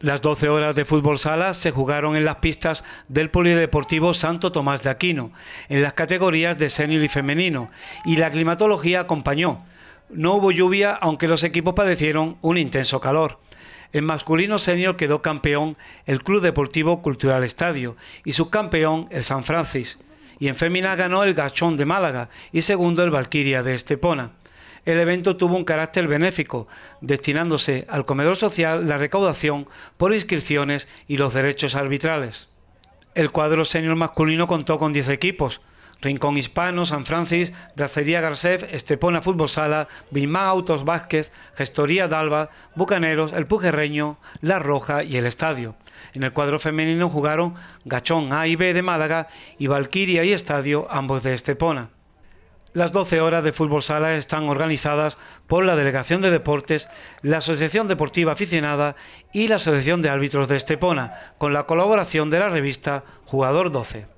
Las 12 horas de fútbol sala se jugaron en las pistas del Polideportivo Santo Tomás de Aquino, en las categorías de senior y femenino, y la climatología acompañó. No hubo lluvia, aunque los equipos padecieron un intenso calor. En masculino senior quedó campeón el Club Deportivo Cultural Estadio y subcampeón el San Francis. Y en fémina ganó el Gachón de Málaga y segundo el Valquiria de Estepona el evento tuvo un carácter benéfico, destinándose al comedor social la recaudación por inscripciones y los derechos arbitrales. El cuadro senior masculino contó con 10 equipos, Rincón Hispano, San Francis, Bracería Garcef, Estepona Fútbol Sala, Bimá Autos Vázquez, Gestoría Dalba, Bucaneros, El Pujerreño, La Roja y El Estadio. En el cuadro femenino jugaron Gachón A y B de Málaga y Valquiria y Estadio, ambos de Estepona. Las 12 horas de fútbol sala están organizadas por la Delegación de Deportes, la Asociación Deportiva Aficionada y la Asociación de Árbitros de Estepona, con la colaboración de la revista Jugador 12.